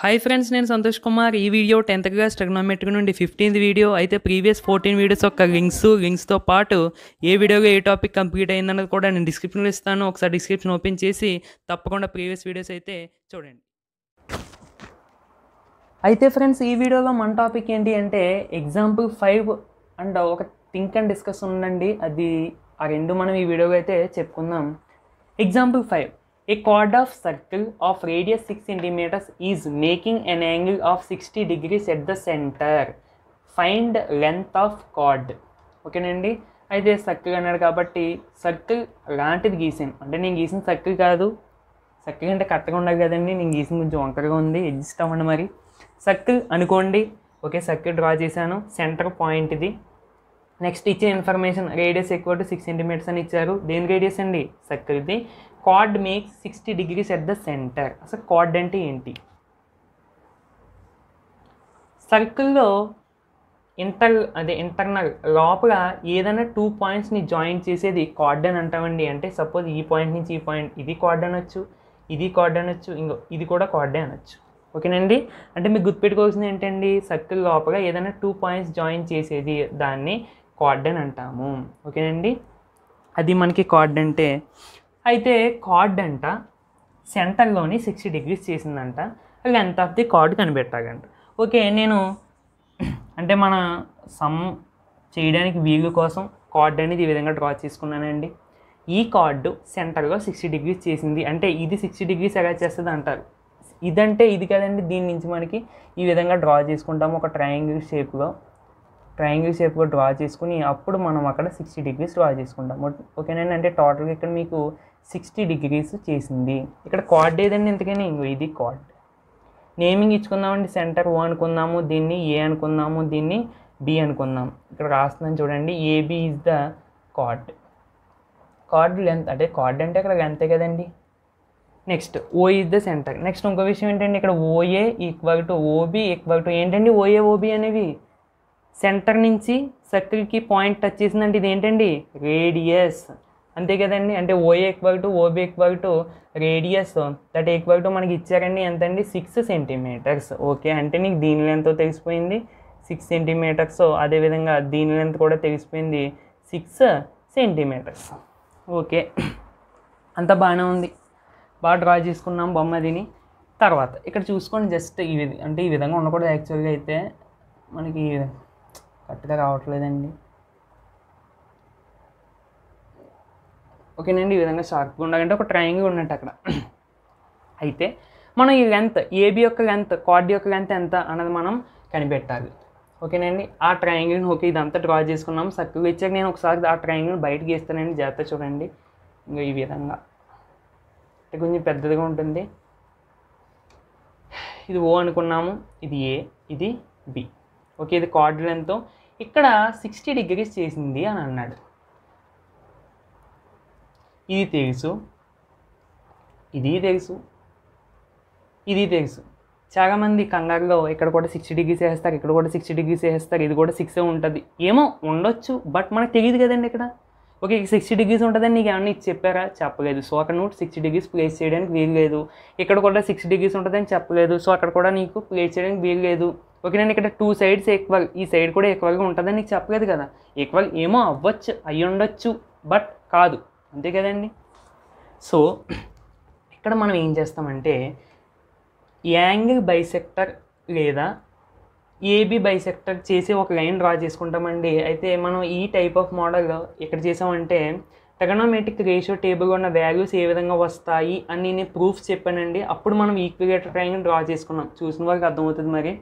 Hi friends నేను సంతోష్ కుమార్ ఈ video tenth class trigonometric నుండి ఫిఫ్టీన్త్ వీడియో అయితే ప్రీవియస్ ఫోర్టీన్ వీడియోస్ యొక్క లింక్స్ లింక్స్తో పాటు ఏ వీడియోగా ఏ టాపిక్ కంప్లీట్ అయిందన్నది కూడా నేను డిస్క్రిప్షన్లో ఇస్తాను ఒకసారి డిస్క్రిప్షన్ ఓపెన్ చేసి తప్పకుండా ప్రీవియస్ వీడియోస్ అయితే చూడండి అయితే ఫ్రెండ్స్ ఈ వీడియోలో మన టాపిక్ ఏంటి అంటే ఎగ్జాంపుల్ ఫైవ్ అండ్ ఒక థింక్ అండ్ డిస్కస్ ఉండండి అది ఆ రెండు మనం ఈ వీడియోగా అయితే చెప్పుకుందాం example five A chord of circle of radius 6 centimeters is making an angle of 60 degrees at the center. Find length of chord. ఓకేనండి అయితే సర్కిల్ అన్నాడు కాబట్టి సర్కిల్ లాంటిది గీసాను అంటే నేను గీసిన సర్కిల్ కాదు సర్కిల్ అంటే కరెక్ట్గా ఉండదు కదండి నేను గీసిన కొంచెం వంకరగా ఉంది అడ్జస్ట్ అవ్వండి మరి సర్కిల్ అనుకోండి ఓకే సర్కిల్ డ్రా చేశాను సెంటర్ పాయింట్ ఇది నెక్స్ట్ ఇచ్చిన ఇన్ఫర్మేషన్ రేడియస్ ఎక్కువ టు సిక్స్ సెంటీమీటర్స్ అని ఇచ్చారు దేని రేడియస్ అండి సర్కిల్ది chord makes sixty degrees at the centre అసలు కార్డ్ అంటే ఏంటి సర్కిల్లో ఇంటర్ అదే ఇంటర్నల్ లోపల ఏదైనా టూ పాయింట్స్ని జాయిన్ చేసేది కార్డ్ అని అంటామండి అంటే సపోజ్ ఈ పాయింట్ నుంచి ఈ పాయింట్ ఇది కార్డ్ అనొచ్చు ఇది కార్డ్ అనొచ్చు ఇంకో ఇది కూడా కార్డే అనొచ్చు ఓకేనండి అంటే మీకు గుర్తుపెట్టుకోవాల్సింది ఏంటండి సర్కిల్ లోపల ఏదైనా టూ పాయింట్స్ జాయిన్ చేసేది దాన్ని కార్డ్ అని అంటాము ఓకేనండి అది మనకి కార్డ్ అంటే అయితే కార్డ్ అంట సెంటర్లోని సిక్స్టీ డిగ్రీస్ చేసిందంట లెంత్ ఆఫ్ ది కార్డ్ కనిపెట్టాగంట ఓకే నేను అంటే మన సమ్ చేయడానికి వీలు కోసం కార్డ్ అనేది ఈ విధంగా డ్రా చేసుకున్నానండి ఈ కార్డు సెంటర్లో సిక్స్టీ డిగ్రీస్ చేసింది అంటే ఇది సిక్స్టీ డిగ్రీస్ ఎలా చేస్తుంది అంటారు ఇదంటే ఇది కదండి దీని నుంచి మనకి ఈ విధంగా డ్రా చేసుకుంటాము ఒక ట్రయాంగిల్ షేప్లో ట్రయాంగిల్ షేప్గా డ్రా చేసుకుని అప్పుడు మనం అక్కడ సిక్స్టీ డిగ్రీస్ డ్రా చేసుకుంటాం ఓకేనండి అంటే టోటల్గా ఇక్కడ మీకు సిక్స్టీ డిగ్రీస్ చేసింది ఇక్కడ కార్డ్ ఏదండి ఇంతకని ఇది కార్డ్ నేమింగ్ ఇచ్చుకుందామండి సెంటర్ ఓ అనుకుందాము దీన్ని ఏ అనుకుందాము దీన్ని బి అనుకుందాం ఇక్కడ రాస్తున్నాను చూడండి AB is the chord chord length అంటే కార్డ్ అంటే అక్కడ లెంతే కదండి next O is the centre next ఇంకో విషయం ఏంటండి ఇక్కడ OA equal to OB equal to ఏంటండి ఓఏ ఓబి అనేవి సెంటర్ నుంచి సర్కిల్కి పాయింట్ టచ్ చేసిందంటే ఇది ఏంటండి రేడియస్ అంతే కదండి అంటే OA equal to OB equal to radius that equal to మనకి ఇచ్చారండి ఎంత అండి సిక్స్ సెంటీమీటర్స్ ఓకే అంటే నీకు దీని లెంత్ తెలిసిపోయింది సిక్స్ సెంటీమీటర్స్ అదేవిధంగా దీని లెంత్ కూడా తెలిసిపోయింది సిక్స్ సెంటీమీటర్స్ ఓకే అంత బాగానే ఉంది బాగా డ్రా చేసుకున్నాం బొమ్మ దీని తర్వాత ఇక్కడ చూసుకోండి జస్ట్ ఈ అంటే ఈ విధంగా ఉండకూడదు యాక్చువల్గా అయితే మనకి కరెక్ట్గా రావట్లేదండి ఓకేనండి ఈ విధంగా షార్ప్గా ఉండాలంటే ఒక ట్రయాంగిల్ ఉండండి అక్కడ అయితే మనం ఈ లెంత్ ఏబీ యొక్క లెంత్ కార్డ్ యొక్క లెంత్ ఎంత అన్నది మనం కనిపెట్టాలి ఓకేనండి ఆ ట్రయాంగిల్ని ఓకే ఇదంతా డ్రా చేసుకున్నాం సర్కిల్ ఇచ్చాక నేను ఒకసారి ఆ ట్రయాంగిల్ బయట గీస్తానండి జాగ్రత్త చూడండి ఇంకా ఈ విధంగా అంటే కొంచెం పెద్దదిగా ఉంటుంది ఇది ఓ అనుకున్నాము ఇది ఏ ఇది బి ఓకే ఇది కార్డ్ లెంతో ఇక్కడ సిక్స్టీ డిగ్రీస్ చేసింది అని అన్నాడు ఇది తెలుసు ఇది తెలుసు ఇది తెలుసు చాలామంది కంగారులో ఇక్కడ కూడా సిక్స్టీ డిగ్రీస్ వేస్తారు ఇక్కడ కూడా సిక్స్టీ డిగ్రీస్ వేస్తారు ఇది కూడా సిక్సే ఉంటుంది ఏమో ఉండొచ్చు బట్ మనకు తెలియదు కదండి ఇక్కడ ఓకే సిక్స్టీ డిగ్రీస్ ఉంటుందని నీకు ఏమన్నా ఇచ్చి చెప్పారా చెప్పలేదు సో అక్కడ నువ్వు సిక్స్టీ డిగ్రీస్ ప్లేస్ చేయడానికి వీలు లేదు ఇక్కడ కూడా సిక్స్టీ డిగ్రీస్ ఉంటుందని చెప్పలేదు సో అక్కడ కూడా నీకు ప్లేస్ చేయడానికి వీలు లేదు ఓకే నేను ఇక్కడ టూ సైడ్స్ ఈక్వల్ ఈ సైడ్ కూడా ఈక్వల్గా ఉంటుందని నీకు చెప్పలేదు కదా ఈక్వల్ ఏమో అవ్వచ్చు అయ్యి ఉండొచ్చు బట్ కాదు అంతే కదండి సో ఇక్కడ మనం ఏం చేస్తామంటే యాంగిల్ బైసెక్టర్ లేదా ఏబి బైసెక్టర్ చేసి ఒక లైన్ డ్రా చేసుకుంటామండి అయితే మనం ఈ టైప్ ఆఫ్ మోడల్ ఇక్కడ చేసామంటే ట్రగనోమెట్రిక్ రేషియో టేబుల్ ఉన్న వాల్యూస్ ఏ విధంగా వస్తాయి అని నేను ప్రూఫ్స్ చెప్పానండి అప్పుడు మనం ఈక్వేటర్ ట్రయాంగిల్ డ్రా చేసుకున్నాం చూసిన వాళ్ళకి అర్థమవుతుంది మరి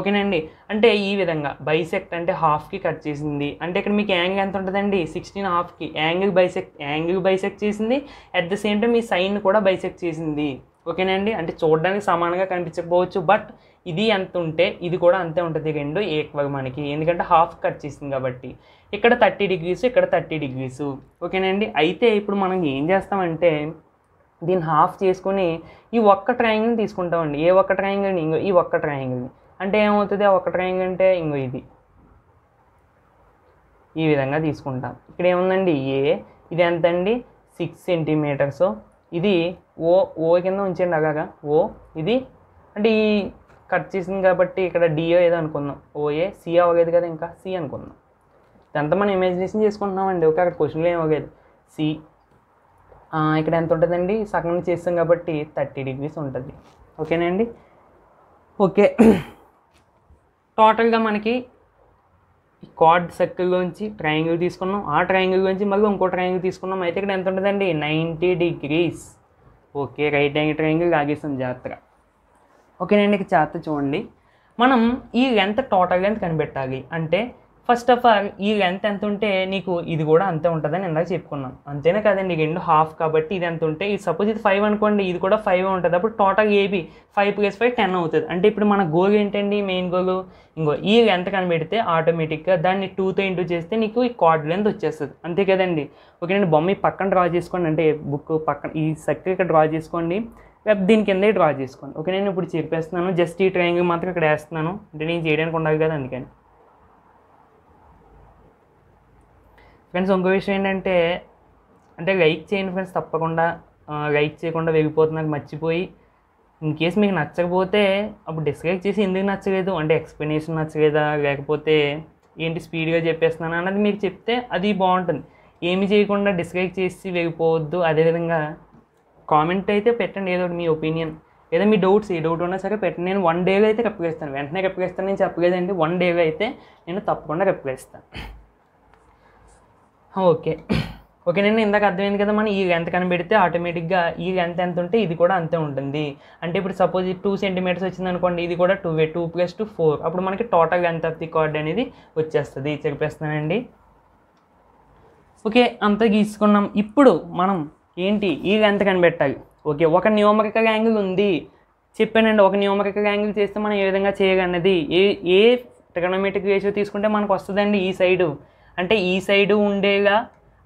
ఓకేనండి అంటే ఈ విధంగా బైసెక్ట్ అంటే హాఫ్కి కట్ చేసింది అంటే ఇక్కడ మీకు యాంగిల్ ఎంత ఉంటుందండి సిక్స్టీన్ హాఫ్కి యాంగిల్ బైసెక్ట్ యాంగిల్ బైసెక్ట్ చేసింది అట్ ద సేమ్ టైం మీ సైన్ కూడా బైసెక్ట్ చేసింది ఓకేనండి అంటే చూడడానికి సమానంగా కనిపించకపోవచ్చు బట్ ఇది ఎంత ఉంటే ఇది కూడా అంతే ఉంటుంది రెండు ఈక్వల్ మనకి ఎందుకంటే హాఫ్ కట్ చేసింది కాబట్టి ఇక్కడ థర్టీ డిగ్రీస్ ఇక్కడ థర్టీ డిగ్రీస్ ఓకేనండి అయితే ఇప్పుడు మనం ఏం చేస్తామంటే దీన్ని హాఫ్ చేసుకొని ఈ ఒక్క ట్రయాంగిల్ తీసుకుంటామండి ఏ ఒక్క ట్రయాంగిల్ ఇంకో ఈ ఒక్క ట్రయాంగిల్ని అంటే ఏమవుతుంది ఆ ఒక్క ట్రయాంగిల్ అంటే ఇంకో ఇది ఈ విధంగా తీసుకుంటాం ఇక్కడ ఏముందండి ఏ ఇది ఎంత అండి సిక్స్ సెంటీమీటర్స్ ఇది ఓ ఓ కింద ఉంచండి అలాగా ఓ ఇది అంటే ఈ కట్ చేసింది కాబట్టి ఇక్కడ డిఏ ఏదో అనుకుందాం ఓఏ సి అవ్వలేదు కదా ఇంకా సి అనుకుందాం ఇదంతా మనం ఇమాజినేషన్ చేసుకుంటున్నామండి ఓకే అక్కడ క్వశ్చన్లు ఏం అవ్వలేదు సి ఇక్కడ ఎంత ఉంటుందండి సగం చేస్తాం కాబట్టి థర్టీ డిగ్రీస్ ఉంటుంది ఓకేనా అండి ఓకే టోటల్గా మనకి కార్డ్ సర్కిల్ నుంచి ట్రయాంగిల్ తీసుకున్నాం ఆ ట్రయాంగిల్ నుంచి మళ్ళీ ఇంకో ట్రయాంగిల్ తీసుకున్నాం అయితే ఇక్కడ ఎంత ఉంటుందండి ninety degrees okay right angle triangle లాగేస్తాం జాగ్రత్తగా ఓకేనండి ఇక చేత చూడండి మనం ఈ లెంత్ టోటల్ లెంత్ కనిపెట్టాలి అంటే ఫస్ట్ ఆఫ్ ఆల్ ఈ లెంత్ ఎంత ఉంటే నీకు ఇది కూడా అంతే ఉంటుందని ఇందాక చెప్పుకున్నాను అంతేనే కదండి రెండు హాఫ్ కాబట్టి ఇది ఎంత ఉంటే ఇది సపోజ్ ఇది ఫైవ్ అనుకోండి ఇది కూడా ఫైవ్ ఉంటుంది అప్పుడు total AB five plus five ten అవుతుంది అంటే ఇప్పుడు మన గోల్ ఏంటండి మెయిన్ గోల్ ఇంకో ఈ లెంత్ కనిపెడితే ఆటోమేటిక్గా దాన్ని టూతో ఇంటూ చేస్తే నీకు ఈ కార్డ్ లెంత్ వచ్చేస్తుంది అంతే కదండి ఓకేనండి బొమ్మ పక్కన డ్రా చేసుకోండి అంటే బుక్ పక్కన ఈ సర్కిల్ ఇక్కడ డ్రా చేసుకోండి వెబ్ దీని కింద డ్రా చేసుకోండి ఓకే నేను ఇప్పుడు చెప్పేస్తున్నాను జస్ట్ ఈ ట్రయాంగిల్ మాత్రం ఇక్కడ వేస్తున్నాను అంటే నేను చేయడానికి ఉండదు కదా అందుకని ఫ్రెండ్స్ ఇంకో విషయం ఏంటంటే అంటే లైక్ చేయండి ఫ్రెండ్స్ తప్పకుండా లైక్ చేయకుండా వెళ్ళిపోతున్నారు మర్చిపోయి ఇన్ కేస్ మీకు నచ్చకపోతే అప్పుడు డిస్లైక్ చేసి ఎందుకు నచ్చలేదు అంటే ఎక్స్ప్లెనేషన్ నచ్చలేదా లేకపోతే ఏంటి స్పీడ్గా చెప్పేస్తున్నాను అన్నది మీరు చెప్తే అది బాగుంటుంది ఏమి చేయకుండా డిస్లైక్ చేసి వెళ్ళిపోవద్దు అదేవిధంగా కామెంట్ అయితే పెట్టండి ఏదో మీ ఒపీనియన్ ఏదో మీ డౌట్స్ ఏ డౌట్ ఉన్నా సరే పెట్టండి నేను వన్ డేలో అయితే కప్పిస్తాను వెంటనే కప్పిస్తాను నేను చెప్పలేదండి వన్ డేలో అయితే నేను తప్పకుండా కప్పిస్తాను ఓకే ఓకే నేను ఇందాక అర్థమైంది కదా మనం ఈ లెంత్ కనిపెడితే ఆటోమేటిక్గా ఈ లెంత్ ఎంత ఉంటే ఇది కూడా అంతే ఉంటుంది అంటే ఇప్పుడు సపోజ్ టూ సెంటీమీటర్స్ వచ్చింది అనుకోండి ఇది కూడా two two plus two four అప్పుడు మనకి total length of the chord అనేది వచ్చేస్తుంది చెప్పేస్తానండి ఓకే అంతా గీసుకున్నాం ఇప్పుడు మనం ఏంటి ఈ లెంత్ కనిపెట్టాలి ఓకే ఒక న్యూమరిక యాంగిల్ ఉంది చెప్పానండి ఒక న్యూమరిక యాంగిల్ చేస్తే మనం ఏ విధంగా చేయగలన్నది ఏ ఏ ట్రిగనోమెట్రిక్ రేషియో తీసుకుంటే మనకు వస్తుందండి ఈ సైడు అంటే ఈ సైడు ఉండేలా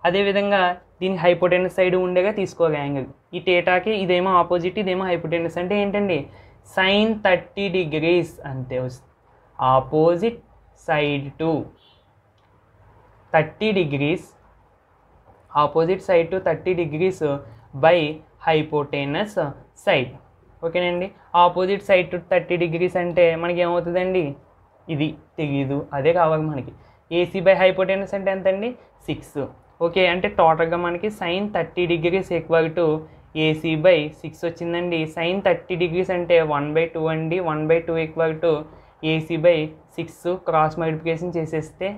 అదేవిధంగా దీనికి హైపోటెన్స్ సైడ్ ఉండేగా తీసుకోవాలి యాంగిల్ ఈ టేటాకి ఇదేమో ఆపోజిట్ ఇదేమో హైపోటెన్స్ అంటే ఏంటండి సైన్ థర్టీ డిగ్రీస్ అంతే opposite side to thirty degrees opposite side to thirty degrees by hypotenuse side ఓకేనండి opposite side to thirty degrees అంటే మనకి ఏమవుతుందండి ఇది తెలీదు అదే కావాలి మనకి ఏసీ బై హైపోటేనస్ అంటే ఎంత అండి సిక్స్ ఓకే అంటే టోటల్గా మనకి sine thirty degrees equal to AC by six వచ్చిందండి సైన్ థర్టీ డిగ్రీస్ అంటే వన్ బై టూ అండి one by two equal to AC by six cross multiplication చేసేస్తే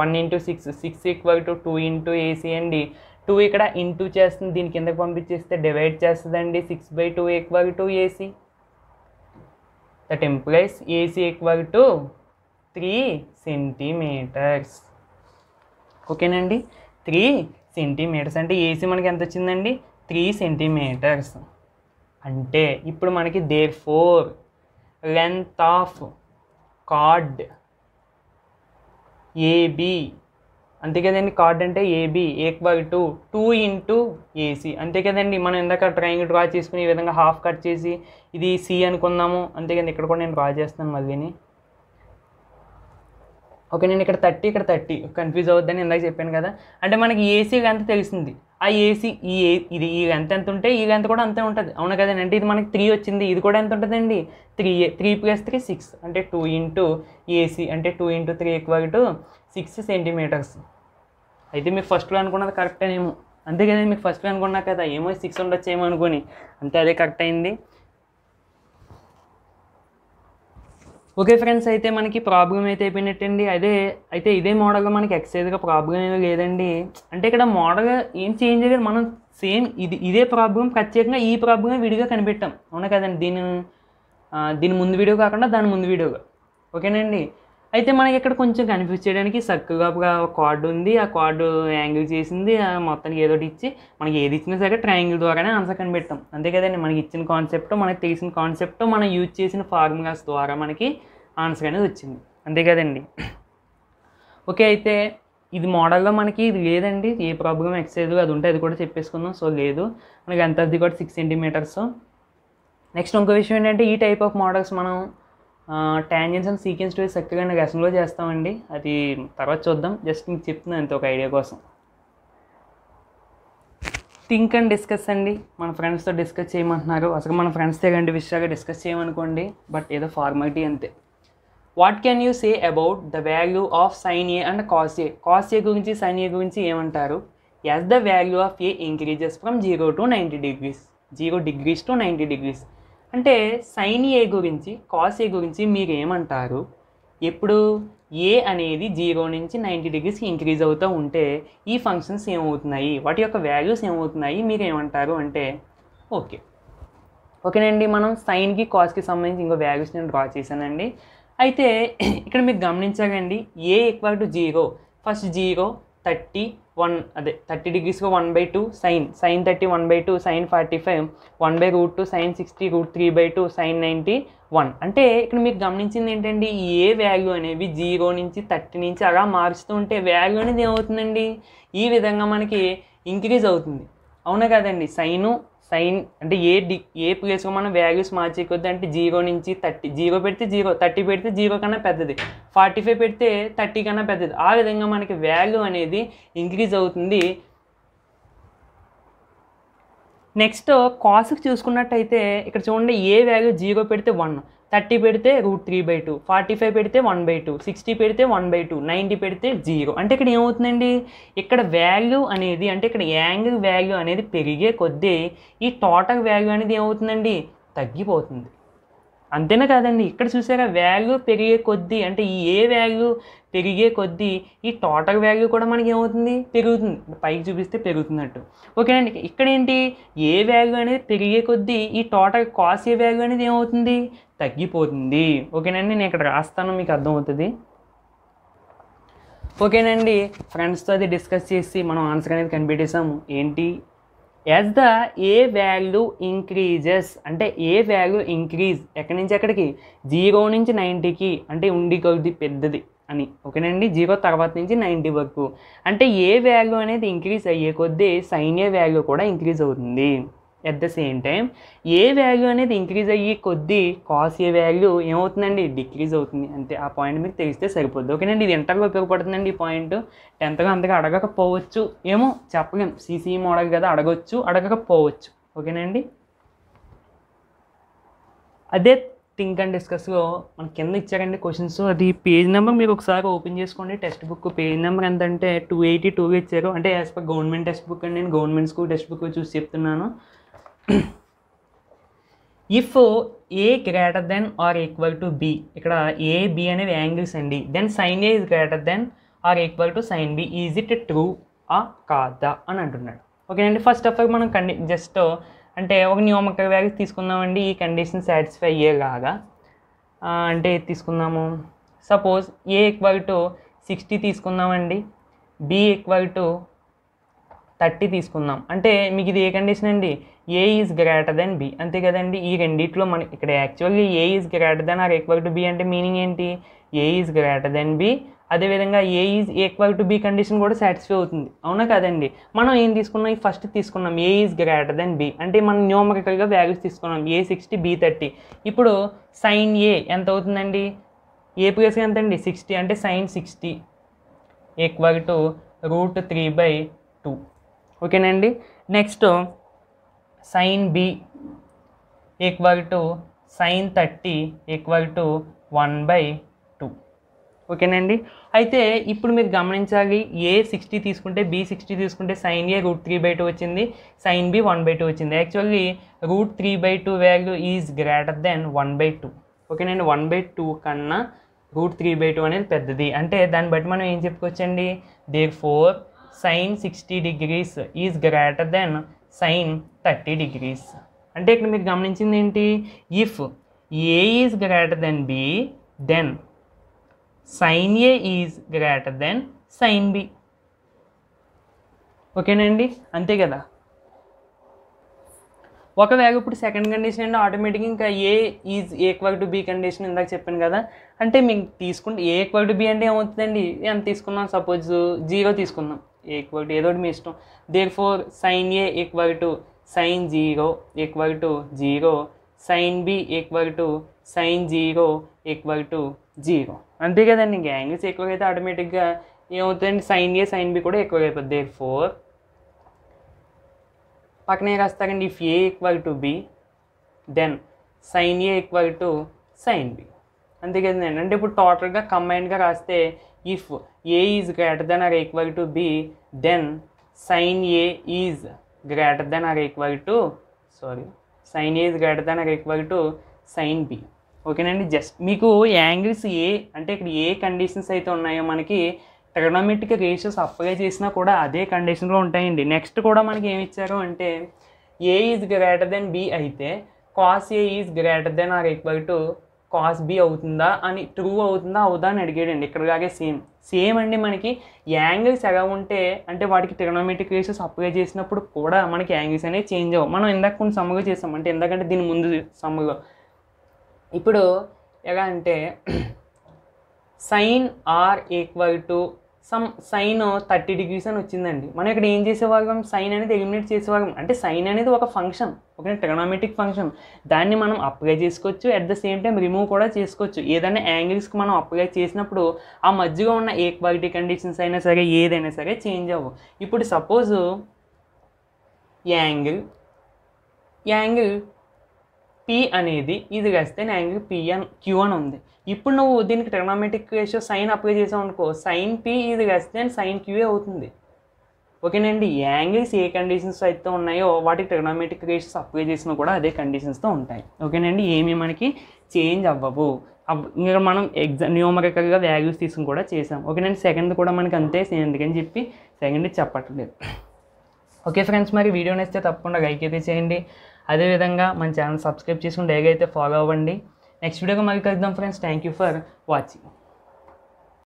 one into six six equal to two into AC అండి two ఇక్కడ into చేస్తుంది దీని కిందకి పంపించేస్తే డివైడ్ చేస్తుందండి six by two equal to AC that implies AC equal to three centimetres ఓకేనండి three centimetres అంటే ఏసీ మనకి ఎంత వచ్చిందండి త్రీ సెంటీమీటర్స్ అంటే ఇప్పుడు మనకి therefore length of chord AB అంతే కదండి కార్డ్ అంటే ఏబి ఏక్ by two two into AC అంతే కదండి మనం ఇందాక ట్రయాంగిల్ డ్రా చేసుకుని ఈ విధంగా హాఫ్ కట్ చేసి ఇది సి అనుకుందాము అంతే కదా ఇక్కడ కూడా నేను డ్రా చేస్తాను మళ్ళీని ఓకే నేను ఇక్కడ థర్టీ ఇక్కడ థర్టీ కన్ఫ్యూజ్ అవుద్దని ఇందాక చెప్పాను కదా అంటే మనకి ఏసీ గంత తెలిసింది ఆ ఏసీ ఈ ఇది ఈ గంత ఎంత ఉంటే ఈ గంత కూడా అంతే ఉంటుంది అవును కదండి అంటే ఇది మనకి త్రీ వచ్చింది ఇది కూడా ఎంత ఉంటుందండి three three plus three six అంటే టూ ఇంటూ ఏసీ అంటే టూ ఇంటూ త్రీ ఎక్కువ టు సిక్స్ సెంటీమీటర్స్ అయితే మీకు ఫస్ట్లో అనుకున్నది కరెక్టేనేమో అంతే కదండి మీకు ఫస్ట్లో అనుకున్నా కదా ఏమో సిక్స్ ఉండొచ్చేమో అనుకుని అంతే అదే కరెక్ట్ అయింది ఓకే ఫ్రెండ్స్ అయితే మనకి ప్రాబ్లం అయితే అయిపోయినట్టండి అదే అయితే ఇదే మోడల్లో మనకి ఎక్సైజ్గా ప్రాబ్లం ఏమీ లేదండి అంటే ఇక్కడ మోడల్ ఏం చేంజ్ లేదు మనం సేమ్ ఇది ఇదే ప్రాబ్లం ప్రత్యేకంగా ఈ ప్రాబ్లమే విడిగా కనిపెట్టాం అవునా కదండి దీని దీని ముందు వీడియో కాకుండా దాని ముందు వీడియోగా ఓకేనండి అయితే మనకి ఇక్కడ కొంచెం కన్ఫ్యూజ్ చేయడానికి చక్కగా ఒక కార్డు ఉంది ఆ కార్డు యాంగిల్ చేసింది మొత్తానికి ఏదో ఇచ్చి మనకి ఏది ఇచ్చినా సరే ట్రయాంగిల్ ద్వారానే ఆన్సర్ కనిపెడతాం అంతే కదండి మనకి ఇచ్చిన కాన్సెప్ట్ మనకి తెలిసిన కాన్సెప్ట్ మనం యూజ్ చేసిన ఫార్ములాస్ ద్వారా మనకి ఆన్సర్ అనేది వచ్చింది అంతే కదండి ఓకే అయితే ఇది మోడల్లో మనకి ఇది లేదండి ఏ ప్రాబ్లం ఎక్సైజ్ అది ఉంటే అది కూడా చెప్పేసుకుందాం సో లేదు మనకి ఎంత అది కూడా సిక్స్ సెంటీమీటర్స్ నెక్స్ట్ ఇంకో విషయం ఏంటంటే ఈ టైప్ ఆఫ్ మోడల్స్ మనం ట్యాంజెన్స్ అండ్ సీక్వెన్స్ టూ చక్కగా అసెంబ్లీలో చేస్తామండి అది తర్వాత చూద్దాం జస్ట్ మీకు చెప్తున్నాను అంతే ఒక ఐడియా కోసం థింక్ అండ్ డిస్కస్ అండి మన ఫ్రెండ్స్తో డిస్కస్ చేయమంటున్నారు అసలు మన ఫ్రెండ్స్తో కంటే విషయాగా డిస్కస్ చేయమనుకోండి బట్ ఏదో ఫార్మాలిటీ అంతే what can you say about the value of sine A and cos A cos A గురించి సైన్ ఏ గురించి ఏమంటారు as the value of A increases from zero to ninety degrees zero degrees to ninety degrees అంటే sine A గురించి cos A గురించి మీరు ఏమంటారు ఎప్పుడు ఏ అనేది జీరో నుంచి నైంటీ డిగ్రీస్కి ఇంక్రీజ్ అవుతూ ఉంటే ఈ ఫంక్షన్స్ ఏమవుతున్నాయి వాటి యొక్క వాల్యూస్ ఏమవుతున్నాయి మీరు ఏమంటారు అంటే ఓకే ఓకేనండి మనం సైన్కి కాస్కి సంబంధించి ఇంకో వాల్యూస్ నేను డ్రా చేశానండి అయితే ఇక్కడ మీరు గమనించారండి A equal to zero first zero thirty one అదే thirty degrees one by two sine sine thirty one by two sine forty five one by root two sine sixty root three by two sine ninety one అంటే ఇక్కడ మీరు గమనించింది ఏంటండి A value అనేవి zero నుంచి thirty నుంచి అలా మారుస్తూ ఉంటే వాల్యూ అనేది ఏమవుతుందండి ఈ విధంగా మనకి ఇంక్రీజ్ అవుతుంది అవునా కదండి సైను సైన్ అంటే ఏ డి ఏ ప్లేస్లో మనం వాల్యూస్ మార్చేయకొద్దు అంటే జీరో నుంచి థర్టీ జీరో పెడితే జీరో థర్టీ పెడితే జీరో కన్నా పెద్దది ఫార్టీ ఫైవ్ పెడితే థర్టీ కన్నా పెద్దది ఆ విధంగా మనకి వాల్యూ అనేది ఇంక్రీజ్ అవుతుంది నెక్స్ట్ కాస్ట్కి చూసుకున్నట్టయితే ఇక్కడ చూడండి ఏ వాల్యూ జీరో పెడితే వన్ థర్టీ పెడితే root three by two forty five పెడితే వన్ బై టూ సిక్స్టీ పెడితే వన్ బై టూ నైంటీ పెడితే జీరో అంటే ఇక్కడ ఏమవుతుందండి ఇక్కడ వాల్యూ అనేది అంటే ఇక్కడ యాంగిల్ వాల్యూ అనేది పెరిగే కొద్దీ ఈ టోటల్ వాల్యూ అనేది ఏమవుతుందండి తగ్గిపోతుంది అంతేనా కాదండి ఇక్కడ చూసారా వాల్యూ పెరిగే కొద్దీ అంటే ఈ ఏ వాల్యూ పెరిగే కొద్దీ ఈ టోటల్ వాల్యూ కూడా మనకి ఏమవుతుంది పెరుగుతుంది పైకి చూపిస్తే పెరుగుతున్నట్టు ఓకేనండి ఇక్కడ ఏంటి ఏ వాల్యూ అనేది పెరిగే కొద్దీ ఈ టోటల్ కాస్ ఏ వాల్యూ అనేది ఏమవుతుంది తగ్గిపోతుంది ఓకేనండి నేను ఇక్కడ రాస్తాను మీకు అర్థమవుతుంది ఓకేనండి ఫ్రెండ్స్తో అది డిస్కస్ చేసి మనం ఆన్సర్ అనేది కనిపెట్టేసాము ఏంటి as the A value increases అంటే ఏ వాల్యూ ఇంక్రీజ్ ఎక్కడి నుంచి ఎక్కడికి జీరో నుంచి నైంటీకి అంటే ఉండి కొద్ది పెద్దది అని ఓకేనండి జీరో తర్వాత నుంచి నైంటీ వరకు అంటే ఏ వాల్యూ అనేది ఇంక్రీజ్ అయ్యే కొద్దీ సైన్య వాల్యూ కూడా ఇంక్రీజ్ అవుతుంది at the same time A value అనేది ఇంక్రీజ్ అయ్యి కొద్దీ కాస్ ఏ వాల్యూ ఏమవుతుందండి డిక్రీజ్ అవుతుంది అంతే ఆ పాయింట్ మీకు తెలిస్తే సరిపోద్ది ఓకేనండి ఇది ఎంతగా ఉపయోగపడుతుందండి ఈ పాయింట్ టెన్త్గా అంతగా అడగకపోవచ్చు ఏమో చెప్పగలం సీసీ మోడల్ e కదా అడగచ్చు అడగకపోవచ్చు ఓకేనండి అదే థింక్ అండ్ డిస్కస్లో మన కింద ఇచ్చారండి క్వశ్చన్స్ అది పేజ్ నెంబర్ మీరు ఒకసారి ఓపెన్ చేసుకోండి టెక్స్ట్ బుక్ పేజ్ నెంబర్ ఎంత అంటే టూ ఎయిటీ టూ ఇచ్చారు అంటే as per government text book అండి నేను గవర్నమెంట్ స్కూల్ టెక్స్ట్ బుక్ చూసి చెప్తున్నాను if A greater than or equal to B ఇక్కడ ఏ బి అనేవి యాంగిల్స్ అండి then sine A is greater than or equal to sine B is it true ఆ కాదా అని అంటున్నాడు ఓకేనండి ఫస్ట్ ఆఫ్ ఆల్ మనం కండి జస్ట్ అంటే ఒక నియోమక వ్యాధి తీసుకుందామండి ఈ కండిషన్ సాటిస్ఫై అయ్యేలాగా అంటే తీసుకుందాము suppose A equal to sixty తీసుకుందామండి బి ఈక్వల్ టు థర్టీ తీసుకుందాం అంటే మీకు ఇది ఏ కండిషన్ అండి A is greater than B అంతే కదండి ఈ రెండిట్లో మన ఇక్కడ యాక్చువల్గా A is greater than or equal to B అంటే మీనింగ్ ఏంటి A is greater than B అదేవిధంగా A is equal to B condition కూడా సాటిస్ఫై అవుతుంది అవునా కదండి మనం ఏం తీసుకున్నాం ఈ ఫస్ట్ తీసుకున్నాం A is greater than B అంటే మనం న్యూమరికల్గా వాల్యూస్ తీసుకున్నాం ఏ సిక్స్టీ బి థర్టీ ఇప్పుడు సైన్ ఏ ఎంత అవుతుందండి ఏ ప్లస్ ఎంత అండి సిక్స్టీ అంటే sine sixty equal to root three by two ఓకేనండి next sine B equal to sine thirty equal to one by two ఓకేనండి అయితే ఇప్పుడు మీరు గమనించాలి ఏ సిక్స్టీ తీసుకుంటే బి సిక్స్టీ తీసుకుంటే sine A root three by two వచ్చింది sine B one by two వచ్చింది actually root three by two value is greater than one by two ఓకేనండి వన్ బై టూ కన్నా రూట్ త్రీ బై టూ అనేది పెద్దది అంటే దాన్ని బట్టి మనం ఏం చెప్పుకోవచ్చండి therefore sine sixty degrees is greater than sine thirty degrees అంటే ఇక్కడ మీరు గమనించింది ఏంటి if A is greater than B then sine A is greater than sine B ఓకేనండి అంతే కదా ఒకవేళ ఇప్పుడు సెకండ్ కండిషన్ అంటే ఆటోమేటిక్గా ఇంకా A is equal to B condition ఇందాక చెప్పాను కదా అంటే మీకు తీసుకుంటే ఏ ఈక్వల్ టు బి అంటే ఏమవుతుందండి ఎంత తీసుకున్నాం సపోజ్ జీరో తీసుకుందాం ఈక్వల్ టు ఏదో మీ ఇష్టం therefore sine A equal to sine zero equal to zero sine B equal to sine zero equal to zero అంతే కదండి ఇంకా యాంగిల్స్ ఎక్కువైతే ఆటోమేటిక్గా ఏమవుతుందండి సైన్ ఏ సైన్ బి కూడా ఎక్కువ అయిపోతుంది దేర్ ఫోర్ పక్కనే రాస్తారండి if A equal to B then sine A equal to sine B అంతే కదండి అంటే ఇప్పుడు టోటల్గా కంబైన్గా రాస్తే if A is greater than or equal to B then sine A is greater than or equal to sorry sine A is greater than or equal to sine B ఓకేనండి just మీకు angles A అంటే ఇక్కడ ఏ conditions అయితే ఉన్నాయో మనకి ట్రగనోమెట్రిక్ ratios apply చేసినా కూడా అదే కండిషన్లో ఉంటాయండి నెక్స్ట్ కూడా మనకి ఏమి ఇచ్చారు అంటే A is greater than B అయితే cos A is greater than or equal to cos B అవుతుందా అని ట్రూ అవుతుందా అవుదా అని అడిగాడండి ఇక్కడలాగే సేమ్ సేమ్ అండి మనకి యాంగిల్స్ ఎలా ఉంటే అంటే వాటికి ట్రిగనోమెట్రిక్ రేషియోస్ అప్లై చేసినప్పుడు కూడా మనకి యాంగిల్స్ అనేవి చేంజ్ అవ్వవు మనం ఇందాక కొన్ని సమ్ముగా చేసాం అంటే ఎందుకంటే దీని ముందు సమ్ములో ఇప్పుడు ఎలా అంటే sine or equal to sum sine thirty degrees అని వచ్చిందండి మనం ఇక్కడ ఏం చేసేవాళ్ళం సైన్ అనేది ఎలిమినేట్ చేసేవాళ్ళం అంటే సైన్ అనేది ఒక ఫంక్షన్ ఒక ట్రిగనామెటిక్ ఫంక్షన్ దాన్ని మనం అప్లై చేసుకోవచ్చు at the same time remove కూడా చేసుకోవచ్చు ఏదైనా యాంగిల్స్కి మనం అప్లై చేసినప్పుడు ఆ మధ్యలో ఉన్న క్వాలిటీ కండిషన్స్ అయినా సరే ఏదైనా సరే చేంజ్ అవ్వవు ఇప్పుడు సపోజ్ యాంగిల్ యాంగిల్ పి అనేది ఇది వేస్తే యాంగిల్ పి అని క్యూ అని ఉంది ఇప్పుడు నువ్వు దీనికి ట్రిగ్నామెటిక్ రేషియో సైన్ అప్లై చేసావు అనుకో సైన్ పి ఇది లెస్ దెన్ సైన్ క్యూఏ అవుతుంది ఓకేనండి యాంగిల్స్ ఏ కండిషన్స్ అయితే ఉన్నాయో వాటికి ట్రిగ్నామెటిక్ రేషియోస్ అప్లై చేసినా కూడా అదే కండిషన్స్తో ఉంటాయి ఓకేనండి ఏమీ మనకి చేంజ్ అవ్వవు ఇంకా మనం ఎగ్జామ్ న్యూమరికల్గా వాల్యూస్ తీసుకుని కూడా చేసాం ఓకేనండి సెకండ్ కూడా మనకి అంతే సేమ్ ఎందుకని చెప్పి సెకండ్ చెప్పట్లేదు ఓకే ఫ్రెండ్స్ మరి వీడియో నచ్చితే తప్పకుండా లైక్ అయితే చేయండి అదేవిధంగా మన ఛానల్ సబ్స్క్రైబ్ చేసుకుని డైగా అయితే ఫాలో అవ్వండి नेक्स्ट वीडियो को मैं भी कर दूँ friends thank you for watching